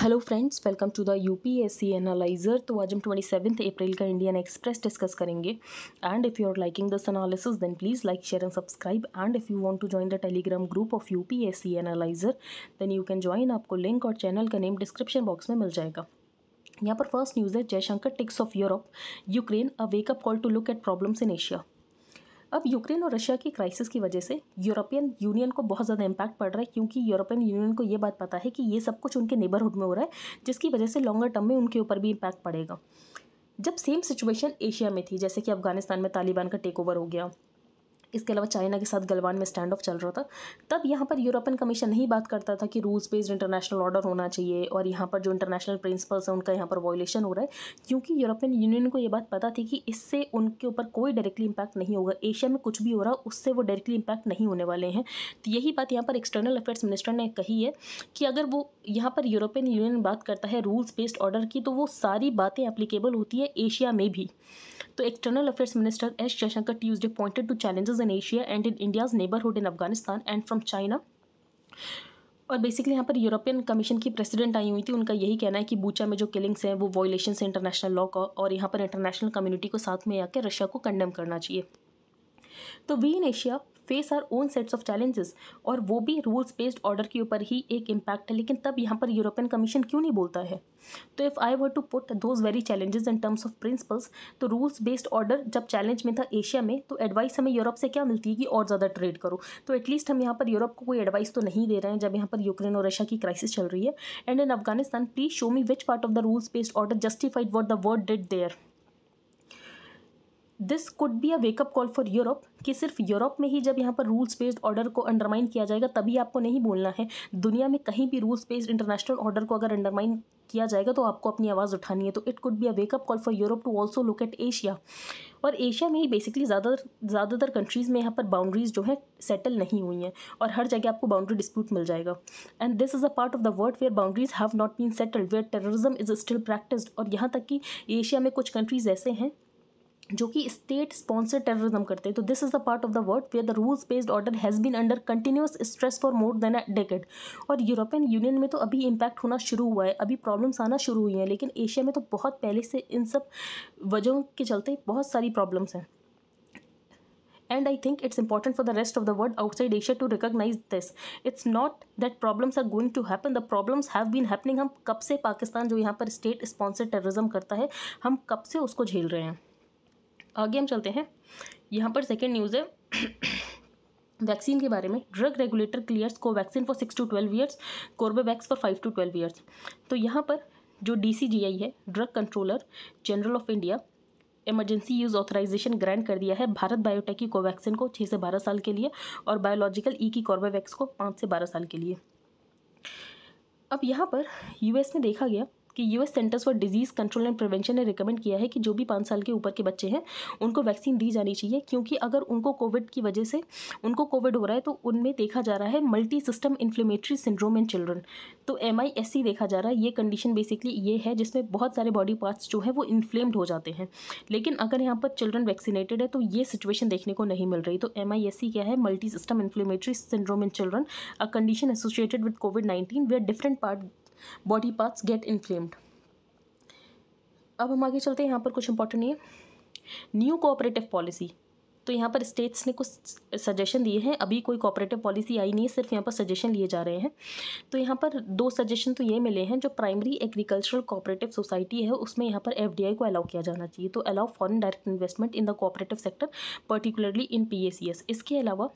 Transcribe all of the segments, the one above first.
hello friends welcome to the UPSC analyser तो आज हम ट्वेंटी सेवन्थ अप्रैल का इंडियन एक्सप्रेस डिस्कस करेंगे and if you are liking this analysis then please like share and subscribe and if you want to join the telegram group of UPSC analyser then you can join आपको link और channel का name description box में मिल जाएगा यहाँ पर first news है Jaishankar ticks off Europe Ukraine a wake up call to look at problems in Asia अब यूक्रेन और रशिया की क्राइसिस की वजह से यूरोपियन यूनियन को बहुत ज़्यादा इम्पैक्ट पड़ रहा है क्योंकि यूरोपियन यूनियन को ये बात पता है कि ये सब कुछ उनके नेबरहुड में हो रहा है जिसकी वजह से लॉन्गर टर्म में उनके ऊपर भी इम्पैक्ट पड़ेगा जब सेम सिचुएशन एशिया में थी जैसे कि अफगानिस्तान में तालिबान का टेक ओवर हो गया इसके अलावा चाइना के साथ गलवान में स्टैंड ऑफ चल रहा था तब यहाँ पर यूरोपियन कमीशन नहीं बात करता था कि रूल्स बेस्ड इंटरनेशनल ऑर्डर होना चाहिए और यहाँ पर जो इंटरनेशनल प्रिंसिपल्स हैं उनका यहाँ पर वॉयलेशन हो रहा है क्योंकि यूरोपियन यूनियन को ये बात पता थी कि इससे उनके ऊपर कोई डायरेक्टली इंपैक्ट नहीं होगा एशिया में कुछ भी हो रहा उससे वो डायरेक्टली इम्पैक्ट नहीं होने वाले हैं तो यही बात यहाँ पर एक्सटर्नल अफेयर्स मिनिस्टर ने कही है कि अगर वो यहाँ पर यूरोपियन यूनियन बात करता है रूल्स बेस्ड ऑर्डर की तो वो सारी बातें अप्लीकेबल होती है एशिया में भी तो external affairs minister S Jaishankar Tuesday pointed to challenges in Asia and in India's neighbourhood in Afghanistan and from China और बेसिकली यहाँ पर यूरोपियन कमीशन की प्रेसिडेंट आई हुई थी उनका यही कहना है कि बूचा में जो किलिंग्स हैं वो वॉयलेशन है इंटरनेशनल लॉ का और यहाँ पर इंटरनेशनल कम्युनिटी को साथ में आकर रशिया को कंडेम करना चाहिए तो we in Asia face our own sets of challenges और वो भी रूल्स बेस्ड ऑर्डर के ऊपर ही एक इम्पैक्ट है लेकिन तब यहाँ पर यूरोपियन कमीशन क्यों नहीं बोलता है तो if I were to put those very challenges in terms of principles तो रूल्स बेस्ड ऑर्डर जब चैलेंज में था एशिया में तो एडवाइस हमें यूरोप से क्या मिलती है कि और ज़्यादा ट्रेड करो तो एटलीस्ट हम यहाँ पर यूरोप को कोई एडवाइस तो नहीं दे रहे हैं जब यहाँ पर यूक्रेन और रशिया की क्राइसिस चल रही है and in Afghanistan please show me which part of the rules based order justified what the world did there this could be a wake up call for Europe कि सिर्फ यूरोप में ही जब यहाँ पर रूल्स बेस्ड ऑर्डर को अंडरमाइन किया जाएगा तभी आपको नहीं बोलना है दुनिया में कहीं भी रूल्स बेस्ड इंटरनेशनल ऑर्डर को अगर अंडरमाइन किया जाएगा तो आपको अपनी आवाज़ उठानी है तो it could be a wake up call for Europe to also look at Asia और एशिया में ही बेसिकली ज़्यादा ज़्यादातर कंट्रीज़ में यहाँ पर बाउंड्रीज़ जो है सेटल नहीं हुई हैं और हर जगह आपको बाउंड्री डिस्प्यूट मिल जाएगा and this is a part of the world where boundaries have not been settled where terrorism is still practised और यहाँ तक कि एशिया में कुछ कंट्रीज़ ऐसे हैं जो कि स्टेट स्पॉन्सर्ड टेररिज्म करते हैं तो this is the part of the world where the rules based order has been under continuous stress for more than a decade और यूरोपियन यूनियन में तो अभी इम्पैक्ट होना शुरू हुआ है अभी प्रॉब्लम्स आना शुरू हुई हैं लेकिन एशिया में तो बहुत पहले से इन सब वजहों के चलते बहुत सारी प्रॉब्लम्स हैं and i think it's important for the rest of the world outside asia to recognize this it's not that problems are going to happen the problems have been happening हम कब से पाकिस्तान जो यहाँ पर स्टेट स्पॉन्सर्ड टेररिज्म करता है हम कब से उसको झेल रहे हैं आगे हम चलते हैं यहाँ पर सेकेंड न्यूज़ है वैक्सीन के बारे में drug regulator clears Covaxin for six to twelve years Corbevax for five to twelve years तो यहाँ पर जो डी है drug controller general of India emergency use authorisation grant कर दिया है भारत बायोटेक की कोवैक्सिन को छः से बारह साल के लिए और बायोलॉजिकल ई e की कॉर्बेवैक्स को पाँच से बारह साल के लिए अब यहाँ पर यूएस में देखा गया कि US centres for disease control and prevention ने रिकमेंड किया है कि जो भी पाँच साल के ऊपर के बच्चे हैं उनको वैक्सीन दी जानी चाहिए क्योंकि अगर उनको कोविड की वजह से उनको कोविड हो रहा है तो उनमें देखा जा रहा है multi system inflammatory syndrome in children तो एम देखा जा रहा है ये कंडीशन बेसिकली ये है जिसमें बहुत सारे बॉडी पार्ट्स जो है वो इन्फ्लेम्ड हो जाते हैं लेकिन अगर यहाँ पर चिल्ड्रन वैक्सीनेटेड है तो ये सिचुएशन देखने को नहीं मिल रही तो एम क्या है multi system inflammatory syndrome in children a condition associated with COVID nineteen where different part body parts get inflamed अब हम आगे चलते हैं यहाँ पर कुछ इंपॉर्टेंट है न्यू कोऑपरेटिव पॉलिसी तो यहाँ पर स्टेट्स ने कुछ सजेशन दिए हैं अभी कोई कोऑपरेटिव पॉलिसी आई नहीं है सिर्फ यहाँ पर सजेशन लिए जा रहे हैं तो यहाँ पर दो सजेशन तो ये मिले हैं जो प्राइमरी एग्रीकल्चरल कोऑपरेटिव सोसाइटी है उसमें यहाँ पर एफ को अलाउ किया जाना चाहिए तो allow foreign direct investment in the cooperative sector particularly in P इसके अलावा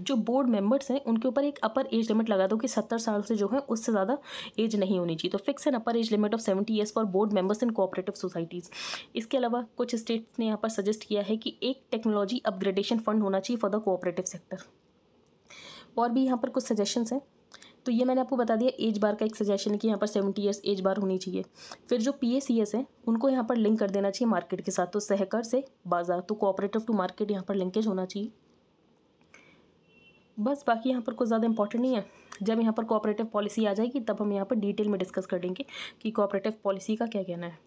जो बोर्ड मेंबर्स हैं उनके ऊपर एक अपर एज लिमिट लगा दो कि सत्तर साल से जो है उससे ज़्यादा एज नहीं होनी चाहिए तो fix an upper age limit of seventy years for board members in cooperative societies इसके अलावा कुछ स्टेट्स ने यहाँ पर सजेस्ट किया है कि एक टेक्नोलॉजी अपग्रेडेशन फंड होना चाहिए फॉर द कोऑपरेटिव सेक्टर और भी यहाँ पर कुछ सजेशंस हैं तो ये मैंने आपको बता दिया एज बार का एक सजेशन है कि यहाँ पर सेवेंटी ईयर्स एज बार होनी चाहिए फिर जो पी एस हैं उनको यहाँ पर लिंक कर देना चाहिए मार्केट के साथ तो सहकर से बाज़ार तो कोऑपरेटिव टू मार्केट यहाँ पर लिंकेज होना चाहिए बस बाकी यहाँ पर कुछ ज़्यादा इंपॉर्टेंट नहीं है जब यहाँ पर कोऑपरेटिव पॉलिसी आ जाएगी तब हम यहाँ पर डिटेल में डिस्कस कर देंगे कि कोऑपरेटिव पॉलिसी का क्या कहना है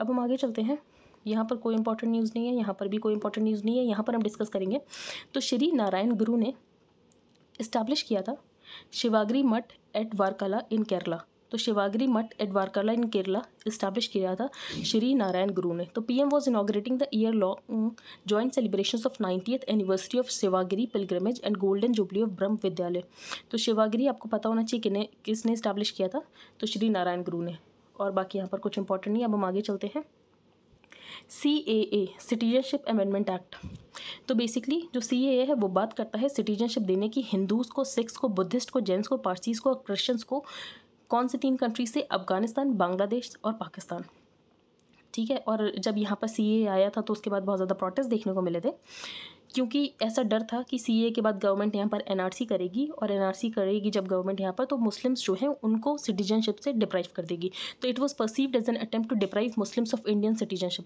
अब हम आगे चलते हैं यहाँ पर कोई इंपॉर्टेंट न्यूज़ नहीं है यहाँ पर भी कोई इंपॉर्टेंट न्यूज़ नहीं है यहाँ पर हम डिस्कस करेंगे तो श्री नारायण गुरु ने इस्टेब्लिश किया था शिवागरी मठ एट वारकला इन केरला तो Shivagiri Math at Varkala in Kerala establish किया था श्री नारायण गुरु ने तो PM was inaugurating the year long joint celebration of ninetieth anniversary of Shivagiri pilgrimage and golden jubilee of Brahma Vidyalaya तो शिवागिरी आपको पता होना चाहिए किने किसने इस्टेब्लिश किया था तो श्री नारायण गुरु ने और बाकी यहाँ पर कुछ इंपॉर्टेंट नहीं अब हम आगे चलते हैं C A A citizenship amendment act तो बेसिकली जो सी ए ए है वो बात करता है सिटीजनशिप देने की हिंदूज़ को सिख्स को बुद्धिस्ट को जेंट्स को पारसीज़ को क्रिश्चियंस को कौन से तीन कंट्री से अफगानिस्तान बांग्लादेश और पाकिस्तान ठीक है और जब यहाँ पर सी आया था तो उसके बाद बहुत ज़्यादा प्रोटेस्ट देखने को मिले थे क्योंकि ऐसा डर था कि सी के बाद गवर्नमेंट यहाँ पर एनआरसी करेगी और एनआरसी करेगी जब गवर्नमेंट यहाँ पर तो मुस्लिम्स जो हैं उनको सिटीजनशिप से डिप्राइव कर देगी तो it was perceived as an attempt to deprive Muslims of Indian citizenship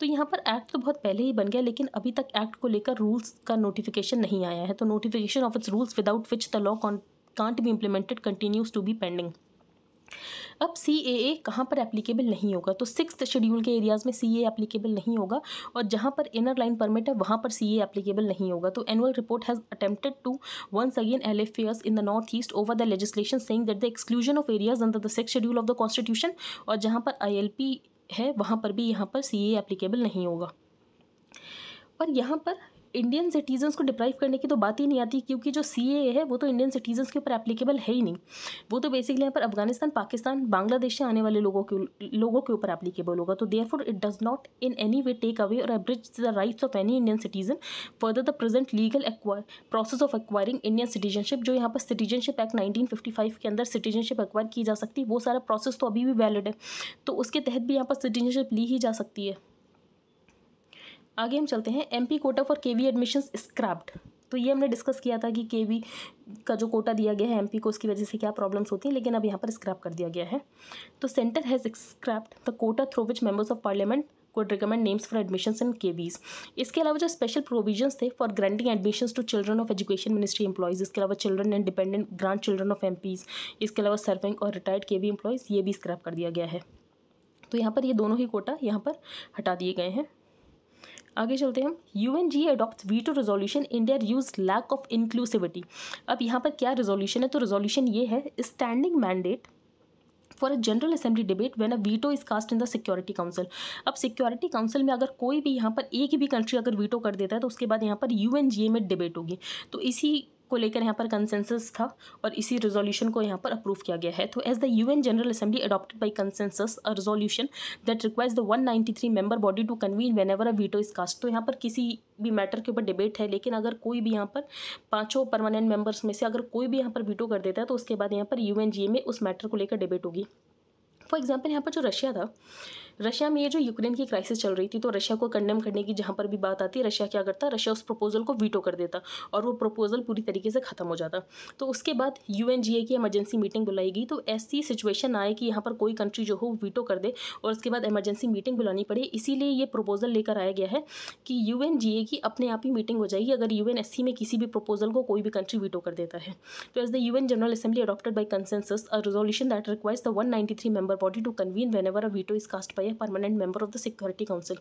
तो यहाँ पर एक्ट तो बहुत पहले ही बन गया लेकिन अभी तक एक्ट को लेकर रूल्स का नोटिफिकेशन नहीं आया है तो notification of its rules without which the law कॉन्ट can't be implemented continues to be pending अब सी ए ए कहाँ पर एप्लीकेबल नहीं होगा तो सिक्स शेड्यूल के एरियाज़ में सी ए एप्लीकेबल नहीं होगा और जहाँ पर इनर लाइन परमिट है वहाँ पर सी ए एप्लीकेबल नहीं होगा तो annual report has attempted to once again allay fears in the north east over the legislation saying that the exclusion of areas under the six schedule of the constitution और जहाँ पर I L P है वहाँ पर भी यहाँ पर सी ए applicable नहीं होगा पर यहाँ पर इंडियन सिटीजन्स को डिप्राइव करने की तो बात ही नहीं आती क्योंकि जो सी है वो तो इंडियन सिटीजन्स के ऊपर एप्लीकेबल है ही नहीं वो तो बेसिकली यहाँ पर अफगानिस्तान पाकिस्तान बांग्लादेश से आने वाले लोगों के लोगों के ऊपर एप्लीकेबल होगा तो there it does not in any way take away और abridge the rights of any Indian citizen further the present legal process of acquiring Indian citizenship जो यहाँ पर सिटीजनशिप एक्ट फाइव के अंदर सिटीजनशिप एक्वायर की जा सकती है वो सारा प्रोसेस तो अभी भी वैलिड है तो उसके तहत भी यहाँ पर सिटीजनशिप ली ही जा सकती है आगे हम चलते हैं MP quota for KV admissions scrapped तो ये हमने डिस्कस किया था कि केवी का जो कोटा दिया गया है एमपी को उसकी वजह से क्या प्रॉब्लम्स होती हैं लेकिन अब यहाँ पर स्क्रैप कर दिया गया है तो centre has scrapped the quota through which members of parliament could recommend names for admission in K इसके अलावा जो स्पेशल प्रोविजन थे for granting admission to children of education ministry employees इसके अलावा children and dependent grandchildren of M इसके अलावा serving और retired के वी एम्प्लॉयज़ ये भी स्क्रैप कर दिया गया है तो यहाँ पर ये दोनों ही कोटा यहाँ पर हटा दिए गए हैं आगे चलते हैं U N G adopt veto resolution India uses lack of inclusivity अब यहाँ पर क्या रेजोल्यूशन है तो रेजोल्यूशन ये है standing mandate for a general assembly debate when a veto is cast in the security council अब सिक्योरिटी काउंसिल में अगर कोई भी यहाँ पर एक भी कंट्री अगर वीटो कर देता है तो उसके बाद यहाँ पर यू में डिबेट होगी तो इसी को लेकर यहाँ पर कंसेंसस था और इसी रेजोल्यूशन को यहाँ पर अप्रूव किया गया है तो as the UN general assembly adopted by consensus a resolution that requires the 193 member body to convene whenever a veto is cast तो यहाँ पर किसी भी मैटर के ऊपर डिबेट है लेकिन अगर कोई भी यहाँ पर पाँचों परमानेंट मेंबर्स में से अगर कोई भी यहाँ पर वीटो कर देता है तो उसके बाद यहाँ पर यू में उस मैटर को लेकर डिबेट होगी फॉर एग्जाम्पल यहाँ पर जो रशिया था रशिया में ये जो यूक्रेन की क्राइसिस चल रही थी तो रशिया को कंडेम करने की जहाँ पर भी बात आती है रशिया क्या करता रशिया उस प्रपोजल को वीटो कर देता और वो प्रपोजल पूरी तरीके से ख़त्म हो जाता तो उसके बाद यू की एमरजेंसी मीटिंग बुलाई गई तो ऐसी सिचुएशन आए कि यहाँ पर कोई कंट्री जो हो वीटो कर दे और उसके बाद एमरजेंसी मीटिंग बुलानी पड़े इसीलिए ये प्रपोजल लेकर आया गया है कि यू की अपने आप ही मीटिंग हो जाएगी अगर यू में किसी भी प्रपोजल को कोई भी कंट्री वीटो कर देता है तो as the U general assembly consensus by consensus a resolution that requires three 193 member body to convene whenever a veto is cast by है permanent member of the security council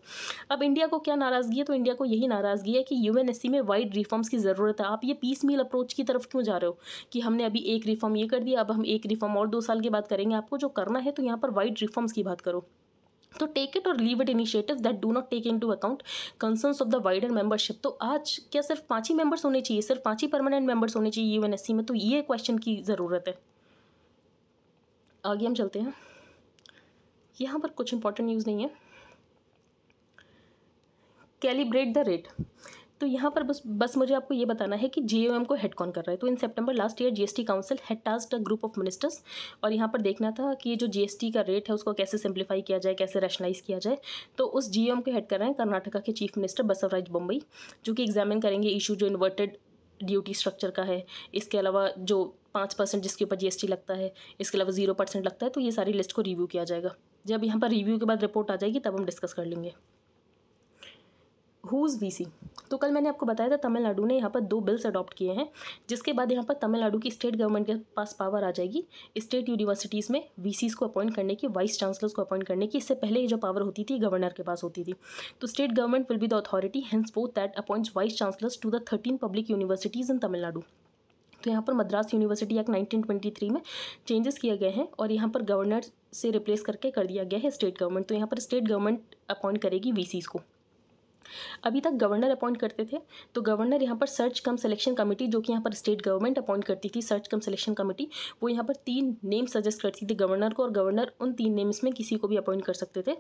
अब India को क्या नाराज़गी है तो इंडिया को यही नाराज़गी है कि यू में वाइड रिफॉर्म्स की ज़रूरत है आप ये पीस मील अप्रोच की तरफ क्यों जा रहे हो कि हमने अभी एक रिफॉर्म ये कर दिया अब हम एक रिफॉर्म और दो साल के बाद करेंगे आपको जो करना है तो यहाँ पर वाइड रिफॉर्म्स की बात करो तो टेक इट और leave it initiative that do not take into account concerns of the wider membership तो आज क्या सिर्फ पांच ही मेंबर्स होने चाहिए सिर्फ पांच ही परमानेंट मेंबर्स होने चाहिए यूएनएससी में तो ये क्वेश्चन की ज़रूरत है आगे हम चलते हैं यहाँ पर कुछ इंपॉर्टेंट न्यूज़ नहीं है कैलिब्रेट द रेट तो यहाँ पर बस बस मुझे आपको ये बताना है कि जी को हेड कौन कर रहा है तो in September last year GST council had tasked the group of ministers और यहाँ पर देखना था कि ये जो जीएसटी का रेट है उसको कैसे सिंप्लीफाई किया जाए कैसे रैशनलाइज किया जाए तो उस जी को हेड कर रहे हैं कर्नाटका के चीफ मिनिस्टर बसवराज बम्बई जो कि एग्जामिन करेंगे इशू जो इन्वर्टेड ड्यूटी स्ट्रक्चर का है इसके अलावा जो पाँच परसेंट जिसके ऊपर जीएसटी लगता है इसके अलावा जीरो परसेंट लगता है तो ये सारी लिस्ट को रिव्यू किया जाएगा जब यहाँ पर रिव्यू के बाद रिपोर्ट आ जाएगी तब हम डिस्कस कर लेंगे हु वी सी तो कल मैंने आपको बताया था तमिलनाडु ने यहाँ पर दो बिल्स अडॉप्ट किए हैं जिसके बाद यहाँ पर तमिलनाडु की स्टेट गवर्नमेंट के पास पावर आ जाएगी स्टेट यूनिवर्सिटीज़ में वीसीज को अपॉइंट करने की वाइस चांसलर्स को अपॉइंट करने की इससे पहले जो पावर होती थी गवर्नर के पास होती थी तो state government will be the authority hence वो that appoints vice chancellors to the thirteen public universities in Tamil Nadu तो यहाँ पर Madras university act nineteen twenty three में चेंजेस किए गए हैं और यहाँ पर गवर्नर से रिप्लेस करके कर दिया गया है स्टेट गवर्नमेंट तो यहाँ पर स्टेट गवर्नमेंट अपॉइंट करेगी वी को अभी तक गवर्नर अपॉइंट करते थे तो गवर्नर यहाँ पर सर्च कम सिलेक्शन कमेटी जो कि यहाँ पर स्टेट गवर्नमेंट अपॉइंट करती थी सर्च कम सिलेक्शन कमेटी वो यहाँ पर तीन नेम सजेस्ट करती थी गवर्नर को और गवर्नर उन तीन नेम्स में किसी को भी अपॉइंट कर सकते थे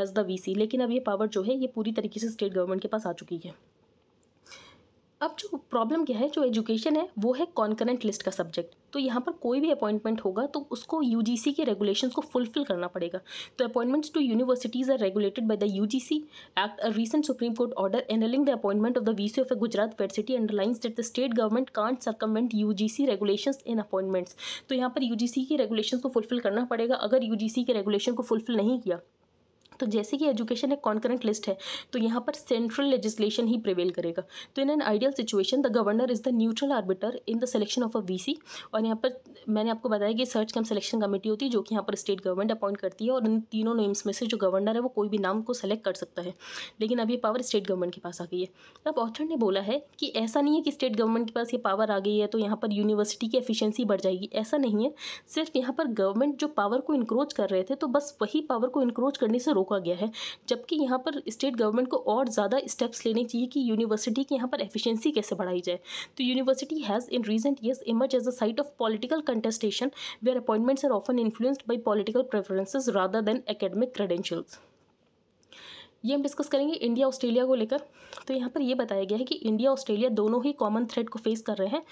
एज द वीसी लेकिन अब ये पावर जो है ये पूरी तरीके से स्टेट गवर्नमेंट के पास आ चुकी है अब जो प्रॉब्लम क्या है जो एजुकेशन है वो है कॉन्करेंट लिस्ट का सब्जेक्ट तो यहाँ पर कोई भी अपॉइंटमेंट होगा तो उसको यू के रेगुलेशन को फुलफिल करना पड़ेगा तो appointments to universities are regulated by the U act a recent supreme court order annulling the appointment of the V C of a Gujarat city underlines that the state government can't circumvent U G C regulation in appointments तो यहाँ पर you G सी के regulation को fulfil करना पड़ेगा अगर you G सी के regulation को फुलफिल नहीं किया तो जैसे कि एजुकेशन एक कॉन्करेंट लिस्ट है तो यहाँ पर सेंट्रल लेजिस्लेशन ही प्रिवेल करेगा तो in an ideal situation the governor is the neutral arbiter in the selection of a V और यहाँ पर मैंने आपको बताया कि सर्च कम सिलेक्शन कमेटी होती है जो कि यहाँ पर स्टेट गवर्नमेंट अपॉइंट करती है और इन तीनों नेम्स में से जो गवर्नर है वो कोई भी नाम को सेलेक्ट कर सकता है लेकिन अब ये पावर स्टेट गवर्नमेंट के पास आ गई है अब ऑथर ने बोला है कि ऐसा नहीं है कि स्टेट गवर्नमेंट के पास ये पावर आ गई है तो यहाँ पर यूनिवर्सिटी की एफिशियंसी बढ़ जाएगी ऐसा नहीं है सिर्फ यहाँ पर गवर्नमेंट जो पावर को इंक्रोच कर रहे थे तो बस वही पावर को इंक्रोच करने से रोक रोका गया है जबकि यहाँ पर स्टेट गवर्नमेंट को और ज़्यादा स्टेप्स लेने चाहिए कि यूनिवर्सिटी की यहाँ पर एफिशिएंसी कैसे बढ़ाई जाए तो university has in recent years emerge as a site of political contestation where appointments are often influenced by political preferences rather than academic credentials ये हम डिस्कस करेंगे इंडिया ऑस्ट्रेलिया को लेकर तो यहाँ पर ये बताया गया है कि इंडिया ऑस्ट्रेलिया दोनों ही कॉमन थ्रेट को फेस कर रहे हैं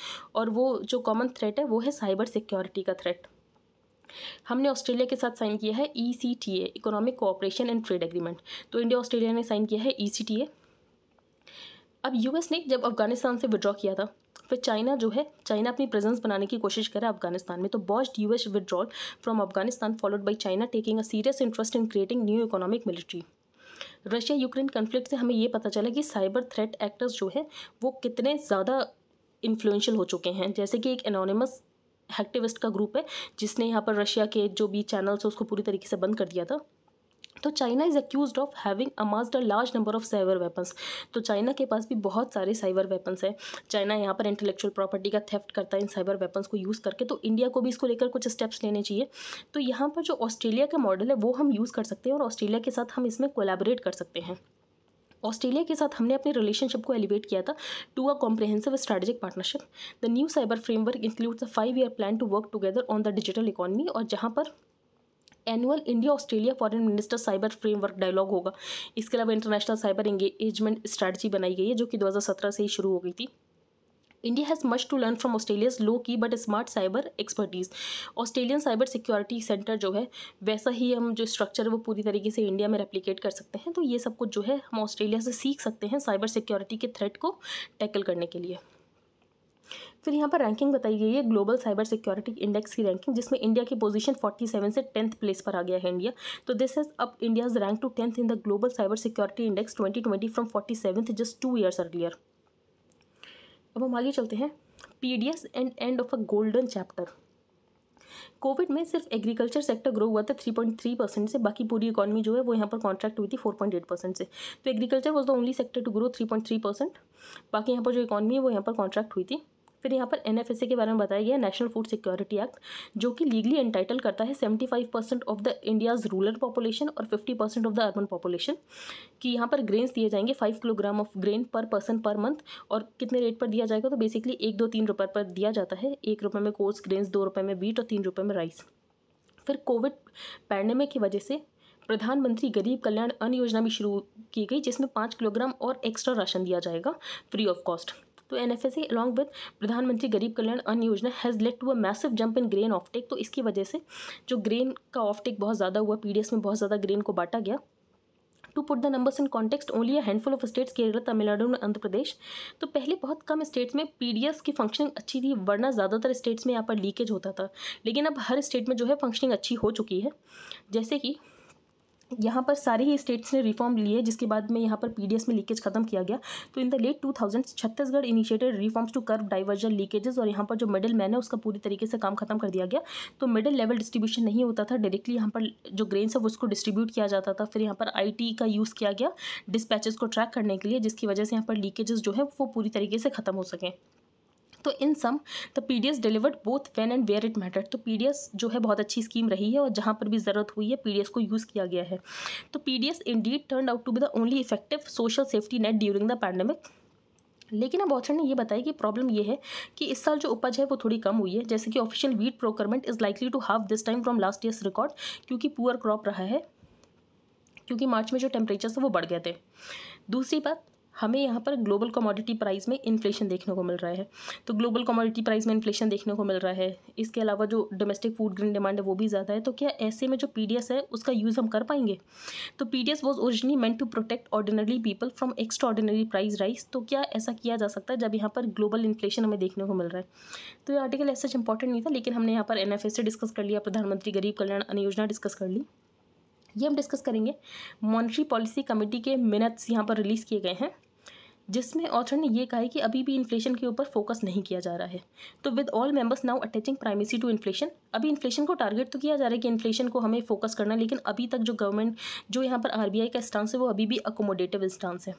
और वो जो कॉमन थ्रेट है वो है साइबर सिक्योरिटी का थ्रेट हमने ऑस्ट्रेलिया के साथ साइन किया है E C T A economic cooperation and trade agreement तो इंडिया ऑस्ट्रेलिया ने साइन किया है ई सी टी ए अब यूएस ने जब अफगानिस्तान से विड्रॉ किया था फिर चाइना जो है चाइना अपनी प्रेजेंस बनाने की कोशिश है अफगानिस्तान में तो post US withdrawal from Afghanistan followed by China taking a serious interest in creating new economic military Russia Ukraine conflict से हमें ये पता चला कि साइबर थ्रेट एक्टर्स जो है वो कितने ज़्यादा इन्फ्लुएंशियल हो चुके हैं जैसे कि एक एनोनिमस हैक्टिविस्ट का ग्रुप है जिसने यहाँ पर रशिया के जो भी चैनल्स है उसको पूरी तरीके से बंद कर दिया था तो China is accuse of having amassed a large number of cyber weapons तो चाइना के पास भी बहुत सारे साइबर वेपन्स हैं चाइना यहाँ पर इंटेलेक्चुअल प्रॉपर्टी का थेफ्ट करता है इन साइबर वेपन्स को यूज़ करके तो इंडिया को भी इसको लेकर कुछ स्टेप्स लेने चाहिए तो यहाँ पर जो ऑस्ट्रेलिया का मॉडल है वो हम यूज़ कर सकते हैं और ऑस्ट्रेलिया के साथ हम इसमें कोलेबरेट कर सकते हैं ऑस्ट्रेलिया के साथ हमने अपने रिलेशनशिप को एलिवेट किया था to a comprehensive strategic partnership the new cyber framework includes a five year plan to work together on the digital economy और जहाँ पर annual India Australia foreign minister cyber framework dialogue होगा इसके अलावा international cyber engagement strategy बनाई गई है जो कि 2017 से ही शुरू हो गई थी India has much to learn from Australia's low key but smart cyber expertise Australian cyber security centre जो है वैसा ही हम जो स्ट्रक्चर है वो पूरी तरीके से इंडिया में रेप्लीकेट कर सकते हैं तो ये सब कुछ जो है हम ऑस्ट्रेलिया से सीख सकते हैं साइबर सिक्योरिटी के थ्रेट को टैकल करने के लिए फिर यहाँ पर रैंकिंग बताई गई है ग्लोबल साइबर सिक्योरिटी इंडेक्स की रैंकिंग जिसमें इंडिया की पोजीशन 47 से टेंथ प्लेस पर आ गया है इंडिया तो this has up India's rank to tenth in the global cyber security index 2020 from forty just two years earlier अब हम आगे चलते हैं PDS end end of a golden chapter Covid में सिर्फ एग्रीकल्चर सेक्टर ग्रो हुआ था थ्री पॉइंट थ्री परसेंट से बाकी पूरी इकॉनमी जो है वो यहाँ पर कॉन्ट्रैक्ट हुई थी फोर पॉइंट एट परसेंट से तो agriculture was the only sector to grow three point three percent बाकी यहाँ पर जो इकॉनमी है वो यहाँ पर कॉन्ट्रैक्ट हुई थी फिर यहाँ पर एन के बारे में बताया गया नेशनल फूड सिक्योरिटी एक्ट जो कि लीगली एंटाइटल करता है seventy five percent of the India's rural population और fifty percent of the urban population कि यहाँ पर ग्रेन्स दिए जाएंगे five kilogram of grain per person per month और कितने रेट पर दिया जाएगा तो बेसिकली एक दो तीन रुपये पर दिया जाता है एक रुपये में कोर्स ग्रेन्स दो रुपये में बीट और तीन रुपये में राइस फिर कोविड पैंडमिक की वजह से प्रधानमंत्री गरीब कल्याण अन्न योजना भी शुरू की गई जिसमें पाँच किलोग्राम और एक्स्ट्रा राशन दिया जाएगा फ्री ऑफ कॉस्ट तो N F S along with Pradhan Mantri Garib Kalyan Anna Yojana has led to a massive jump in grain offtake तो इसकी वजह से जो ग्रेन का ऑफटेक बहुत ज़्यादा हुआ पी में बहुत ज़्यादा ग्रेन को बांटा गया to put the numbers in context only a handful of states Kerala Tamil Nadu और आंध्र प्रदेश तो पहले बहुत कम स्टेट्स में पीडीएस की फंक्शनिंग अच्छी थी वरना ज़्यादातर स्टेट्स में यहाँ पर लीकेज होता था लेकिन अब हर स्टेट में जो है फंक्शनिंग अच्छी हो चुकी है जैसे कि यहाँ पर सारे ही स्टेट्स ने रिफॉर्म लिए जिसके बाद में यहाँ पर पीडीएस में लीकेज खत्म किया गया तो in the late two thousand Chhattisgarh initiated reforms to curb diversion leakages और यहाँ पर जो मिडिल मैन है उसका पूरी तरीके से काम खत्म कर दिया गया तो मिडिल लेवल डिस्ट्रीब्यूशन नहीं होता था डायरेक्टली यहाँ पर जो ग्रेन्स है उसको डिस्ट्रीब्यूट किया जाता था फिर यहाँ पर आई का यूज़ किया गया डिस्पैचेस को ट्रैक करने के लिए जिसकी वजह से यहाँ पर लीकेजेस जो है वो पूरी तरीके से खत्म हो सकें तो in sum the P D S delivered both when and where it matter तो पी डी एस जो है बहुत अच्छी स्कीम रही है और जहाँ पर भी ज़रूरत हुई है पी डी एस को यूज़ किया गया है तो P D S indeed turn out to be the only effective social safety net during the pandemic लेकिन अब ऑथर ने यह बताया कि प्रॉब्लम यह है कि इस साल जो उपज है वो थोड़ी कम हुई है जैसे कि official wheat procurement is likely to half this time from last years record क्योंकि पुअर क्रॉप रहा है क्योंकि मार्च में जो टेम्परेचर है वो बढ़ गए थे दूसरी बात हमें यहाँ पर ग्लोबल कमोडिटी प्राइस में इन्फ्लेशन देखने को मिल रहा है तो ग्लोबल कमोडिटी प्राइस में इन्फ्लेशन देखने को मिल रहा है इसके अलावा जो डोमेस्टिक फूड ग्रीन डिमांड है वो भी ज़्यादा है तो क्या ऐसे में जो पी है उसका यूज़ हम कर पाएंगे तो P D S was originally meant to protect ordinary people from extraordinary price rise तो क्या ऐसा किया जा सकता है जब यहाँ पर ग्लोबल इन्फ्लेशन हमें देखने को मिल रहा है तो ये आर्टिकल ऐसा इंपॉर्टेंट नहीं था लेकिन हमने यहाँ पर एन से डिस्कस कर लिया प्रधानमंत्री गरीब कल्याण अन्य योजना डिस्कस कर ली ये हम डिस्कस करेंगे मॉनिटरी पॉलिसी कमेटी के मिनट्स यहाँ पर रिलीज़ किए गए हैं जिसमें ऑथर ने यह कहा है कि अभी भी इन्फ्लेशन के ऊपर फोकस नहीं किया जा रहा है तो with all members now attaching primacy to inflation अभी इन्फ्लेशन को टारगेट तो किया जा रहा है कि इन्फ्लेशन को हमें फोकस करना है लेकिन अभी तक जो गवर्नमेंट जो यहाँ पर आरबीआई का स्टांस है वो अभी भी अकोमोडेटिव स्टांस है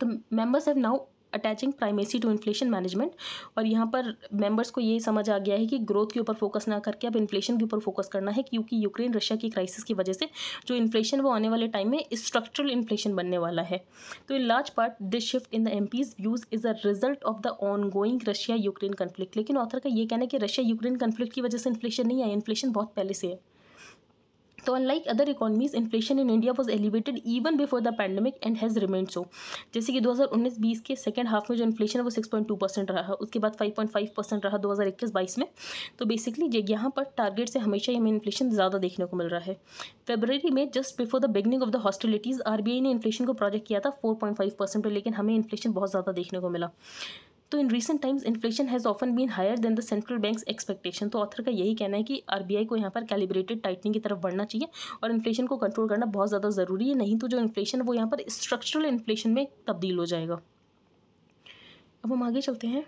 तो members have now attaching primacy to inflation management और यहाँ पर मेंबर्स को ये समझ आ गया है कि ग्रोथ के ऊपर फोकस ना करके अब इन्फ्लेशन के ऊपर फोकस करना है क्योंकि यूक्रेन रशिया की क्राइसिस की वजह से जो इन्फ्लेशन वो आने वाले टाइम में स्ट्रक्चरल इन्फ्लेशन बनने वाला है तो in large part this shift in the M views is a result of the ongoing Russia Ukraine conflict लेकिन ऑथर का ये कहना है कि रशिया यूक्रेन कन्फ्लिक्ट की वजह से इन्फ्लेशन नहीं आया इन्फ्लेशन बहुत पहले से है तो unlike other economies inflation in India was elevated even before the pandemic and has remained so जैसे कि 2019-20 के सेकेंड हाफ में जो इन्फ्लेशन है वो 6.2 परसेंट रहा उसके बाद 5.5 परसेंट रहा 2021-22 में तो बेसिकली यहाँ पर टारगेट से हमेशा ही हमें इन्फ्लेशन ज़्यादा देखने को मिल रहा है फेबररी में just before the beginning of the hostilities R ने इन्फ्लेशन को प्रोजेक्ट किया था फोर परसेंट लेकिन हमें इन्फ्लेशन बहुत ज़्यादा देखने को मिला तो in recent times inflation has often been higher than the central banks expectation तो ऑथर का यही कहना है कि आरबीआई को यहाँ पर कैलिब्रेटेड टाइटनिंग की तरफ बढ़ना चाहिए और इन्फ्लेशन को कंट्रोल करना बहुत ज़्यादा ज़रूरी है नहीं तो जो इन्फ्लेशन वो यहाँ पर स्ट्रक्चरल इन्फ्लेशन में तब्दील हो जाएगा अब हम आगे चलते हैं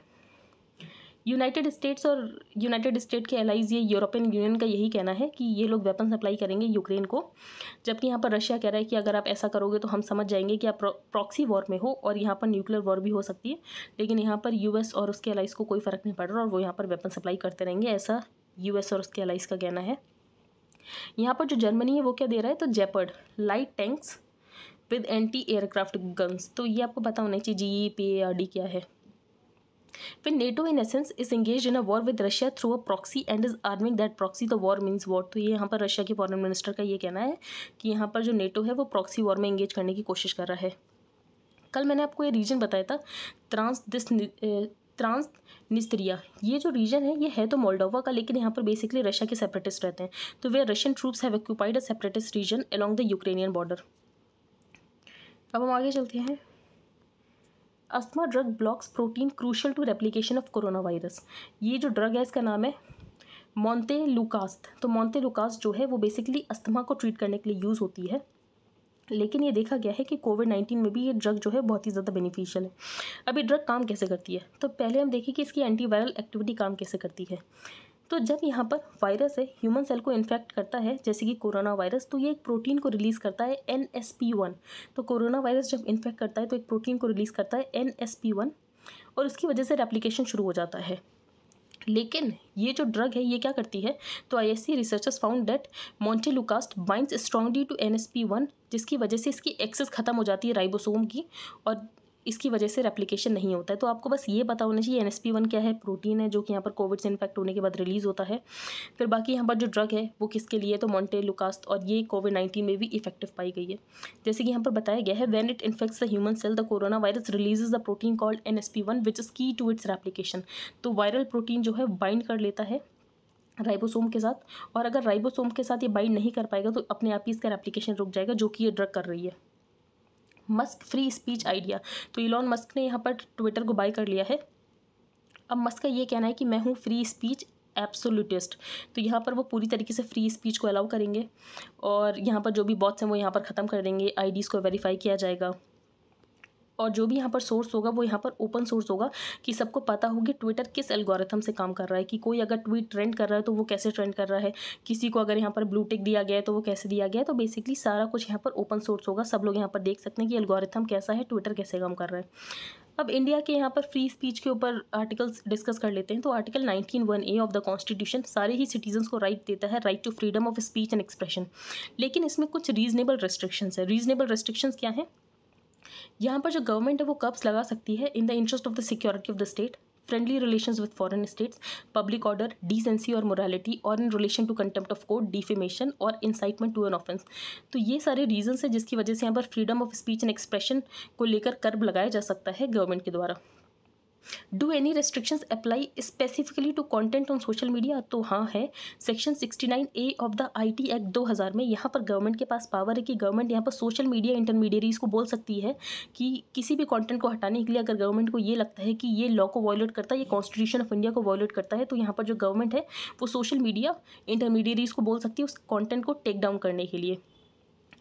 यूनाइटेड स्टेट्स और यूनाइटेड स्टेट के एलाइज ये यूरोपियन यूनियन का यही कहना है कि ये लोग वेपन सप्लाई करेंगे यूक्रेन को जबकि यहाँ पर रशिया कह रहा है कि अगर आप ऐसा करोगे तो हम समझ जाएंगे कि आप प्रॉक्सी वॉर में हो और यहाँ पर न्यूक्लियर वॉर भी हो सकती है लेकिन यहाँ पर यूएस और उसके एलाइज को कोई फ़र्क नहीं पड़ रहा और वो यहाँ पर वेपन सप्लाई करते रहेंगे ऐसा यू और उसके एलाइज का कहना है यहाँ पर जो जर्मनी है वो क्या दे रहा है तो Gepard light tanks with anti aircraft guns तो ये आपको पता होना चाहिए G P A R D क्या है When NATO in essence is engaged in a war with Russia through a proxy and is arming that proxy the war means war तो ये यहाँ पर रशिया के फॉरन मिनिस्टर का ये कहना है कि यहाँ पर जो नेटो है वो प्रॉक्सी वॉर में एंगेज करने की कोशिश कर रहा है कल मैंने आपको ये रीजन बताया था ट्रांस दिस ट्रांस निस्त्रिया ये जो रीजन है ये है तो मोल्डोवा का लेकिन यहाँ पर बेसिकली रशिया के सेपरेटिस्ट रहते हैं तो वे Russian troops have occupied a separatist region along the Ukrainian border अब हम आगे चलते हैं asthma drug blocks protein crucial to replication of corona virus ये जो ड्रग है इसका नाम है मोन्ते लुकास्त तो मोन्ते लुकास्त जो है वो बेसिकली अस्थमा को ट्रीट करने के लिए यूज़ होती है लेकिन ये देखा गया है कि कोविड नाइन्टीन में भी ये ड्रग जो है बहुत ही ज़्यादा बेनिफिशियल है अभी ड्रग काम कैसे करती है तो पहले हम देखें कि इसकी एंटीवायरल एक्टिविटी काम कैसे करती है तो जब यहाँ पर वायरस है ह्यूमन सेल को इन्फेक्ट करता है जैसे कि कोरोना वायरस तो ये एक प्रोटीन को रिलीज़ करता है एन एस पी वन तो कोरोना वायरस जब इन्फेक्ट करता है तो एक प्रोटीन को रिलीज़ करता है एन एस पी वन और उसकी वजह से रेप्लीकेशन शुरू हो जाता है लेकिन ये जो ड्रग है ये क्या करती है तो I S C researchers found that montelukast binds strongly to N S P one जिसकी वजह से इसकी एक्सेस ख़त्म हो जाती है राइबोसोम की और इसकी वजह से रेप्लीकेशन नहीं होता है तो आपको बस ये पता होना चाहिए एन एस पी वन क्या है प्रोटीन है जो कि यहाँ पर कोविड से इन्फेक्ट होने के बाद रिलीज़ होता है फिर बाकी यहाँ पर जो ड्रग है वो किसके लिए तो मॉन्टे लुकास्ट और ये कोविड नाइन्टीन में भी इफेक्टिव पाई गई है जैसे कि यहाँ पर बताया गया है when it infects the human cell the corona virus release the protein called N S P one which is key to its replication तो वायरल प्रोटीन जो है बाइंड कर लेता है राइबोसोम के साथ और अगर राइबोसोम के साथ ये बाइंड नहीं कर पाएगा तो अपने आप ही इसका एप्लीकेशन रुक जाएगा जो कि ये ड्रग कर रही है मस्क फ्री स्पीच आइडिया तो इलॉन मस्क ने यहाँ पर ट्विटर को बाय कर लिया है अब मस्क का ये कहना है कि मैं हूँ फ्री स्पीच एप्सोल्यूटिस्ट तो यहाँ पर वो पूरी तरीके से फ्री स्पीच को अलाउ करेंगे और यहाँ पर जो भी बॉट्स हैं वो यहाँ पर ख़त्म कर देंगे आईडीज़ को वेरीफाई किया जाएगा और जो भी यहाँ पर सोर्स होगा वो यहाँ पर ओपन सोर्स होगा कि सबको पता होगी ट्विटर किस एल्गोरिथम से काम कर रहा है कि कोई अगर ट्वीट ट्रेंड कर रहा है तो वो कैसे ट्रेंड कर रहा है किसी को अगर यहाँ पर टिक दिया गया है तो वो कैसे दिया गया है तो बेसिकली सारा कुछ यहाँ पर ओपन सोर्स होगा सब लोग यहाँ पर देख सकते हैं कि एल्गोरिथम कैसा है ट्विटर कैसे काम कर रहा है अब इंडिया के यहाँ पर फ्री स्पीच के ऊपर आर्टिकल्स डिस्कस कर लेते हैं तो article nineteen one A of the constitution सारे ही सिटीजन्स को राइट देता है right to freedom of speech and expression लेकिन इसमें कुछ रीजनेबल रेस्ट्रिक्शंस है रीजनेबल रेस्ट्रिक्शंस क्या है यहाँ पर जो गवर्नमेंट है वो कब्स लगा सकती है in the interest of the security of the state friendly relation with foreign states public order decency और मोरालिटी और in relation to contempt of court defamation और इंसाइटमेंट टू एन ऑफेंस तो ये सारे रीजन्स हैं जिसकी वजह से यहाँ पर freedom of speech and expression को लेकर कर्ब लगाया जा सकता है गवर्नमेंट के द्वारा do any restrictions apply specifically to content on social media तो हाँ है section nine A of the IT act 2000 में यहाँ पर गवर्नमेंट के पास पावर है कि गवर्नमेंट यहाँ पर सोशल मीडिया इंटरमीडियरीज़ को बोल सकती है कि किसी भी कॉन्टेंट को हटाने के लिए अगर गवर्नमेंट को ये लगता है कि ये लॉ को वॉयलेट करता है ये कॉन्स्टिट्यूशन ऑफ इंडिया को वॉयलेट करता है तो यहाँ पर जो गवर्नमेंट है वो सोशल मीडिया इंटरमीडियरीज़ को बोल सकती है उस कॉन्टेंट को टेक डाउन करने के लिए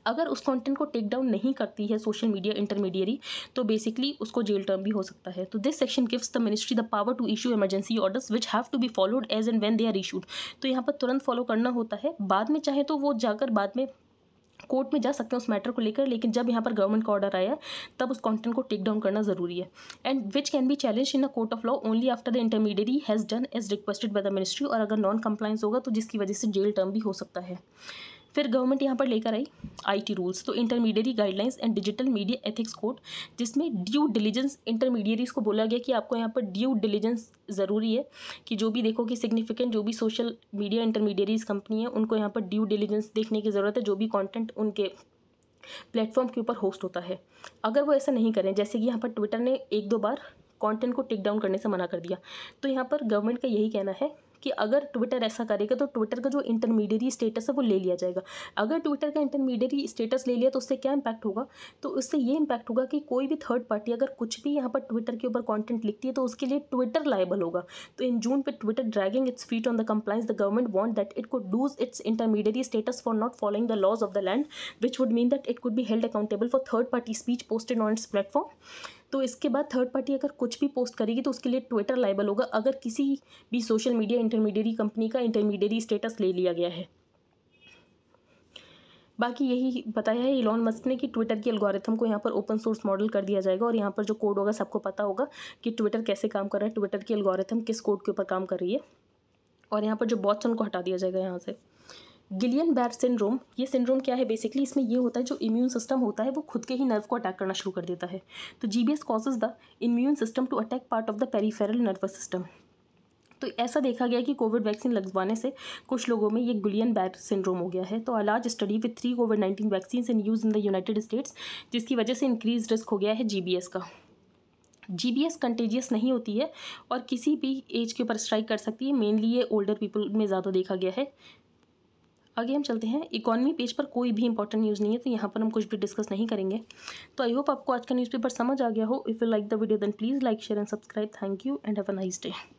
अगर उस कंटेंट को टेक डाउन नहीं करती है सोशल मीडिया इंटरमीडियरी तो बेसिकली उसको जेल टर्म भी हो सकता है तो this section gives the ministry the power to issue emergency orders which have to be followed as and when they are issued तो यहाँ पर तुरंत फॉलो करना होता है बाद में चाहे तो वो जाकर बाद में कोर्ट में जा सकते हैं उस मैटर को लेकर लेकिन जब यहाँ पर गवर्नमेंट का ऑर्डर आया तब उस कंटेंट को टेक डाउन करना जरूरी है and which can be challenge in a court of law only after the intermediary has done as requested by the ministry और अगर नॉन कंप्लाइंस होगा तो जिसकी वजह से जेल टर्म भी हो सकता है फिर गवर्नमेंट यहाँ पर लेकर आई आईटी रूल्स तो intermediary guidelines and digital media ethics code जिसमें ड्यू डिलीजेंस इंटरमीडियरीज को बोला गया कि आपको यहाँ पर ड्यू डिलीजेंस ज़रूरी है कि जो भी देखो कि सिग्निफिकेंट जो भी सोशल मीडिया इंटरमीडियरीज कंपनी है उनको यहाँ पर ड्यू डिलीजेंस देखने की ज़रूरत है जो भी कॉन्टेंट उनके प्लेटफॉर्म के ऊपर होस्ट होता है अगर वो ऐसा नहीं करें जैसे कि यहाँ पर ट्विटर ने एक दो बार कंटेंट को टेक डाउन करने से मना कर दिया तो यहाँ पर गवर्नमेंट का यही कहना है कि अगर ट्विटर ऐसा करेगा तो ट्विटर का जो इंटरमीडिएरी स्टेटस है वो ले लिया जाएगा अगर ट्विटर का इंटरमीडिएरी स्टेटस ले लिया तो उससे क्या इम्पैक्ट होगा तो उससे ये इम्पैक्ट होगा कि कोई भी थर्ड पार्टी अगर कुछ भी यहाँ पर ट्विटर के ऊपर कॉन्टेंट लिखती है तो उसके लिए ट्विटर लाइबल होगा तो इन जून पर Twitter dragging its feet on the compliance the government warned that it could lose its intermediary status for not following the laws of the land which would mean that it could be held accountable for third party speech posted on its platform तो इसके बाद third party अगर कुछ भी post करेगी तो उसके लिए ट्विटर लाइबल होगा अगर किसी भी सोशल मीडिया इंटरमीडियरी कंपनी का इंटरमीडियरी स्टेटस ले लिया गया है बाकी यही बताया है इलॉन मस्क ने कि ट्विटर की एल्गोरिथम को यहाँ पर ओपन सोर्स मॉडल कर दिया जाएगा और यहाँ पर जो कोड होगा सबको पता होगा कि ट्विटर कैसे काम कर रहा है ट्विटर की एल्गोरिथम किस कोड के ऊपर काम कर रही है और यहाँ पर जो बॉट्स उनको हटा दिया जाएगा यहाँ से गिलियन बैर सिंड्रोम ये सिंड्रोम क्या है बेसिकली इसमें ये होता है जो इम्यून सिस्टम होता है वो खुद के ही नर्व को अटैक करना शुरू कर देता है तो G B S causes the immune system to attack part of the peripheral nervous system तो ऐसा देखा गया कि कोविड वैक्सीन लगवाने से कुछ लोगों में ये गुलियन बैर सिंड्रोम हो गया है तो a large study with three COVID nineteen vaccine in use in the United States जिसकी वजह से इंक्रीज रिस्क हो गया है जी का जी कंटेजियस नहीं होती है और किसी भी एज के ऊपर स्ट्राइक कर सकती है मेनली ये ओल्डर पीपल में ज़्यादा देखा गया है आगे हम चलते हैं इकोनॉमी पेज पर कोई भी इंपॉर्टेंट न्यूज़ नहीं है तो यहाँ पर हम कुछ भी डिस्कस नहीं करेंगे तो आई होप आपको आज का न्यूज़पेपर समझ आ गया हो if you like the video then please like share and subscribe thank you and have a nice day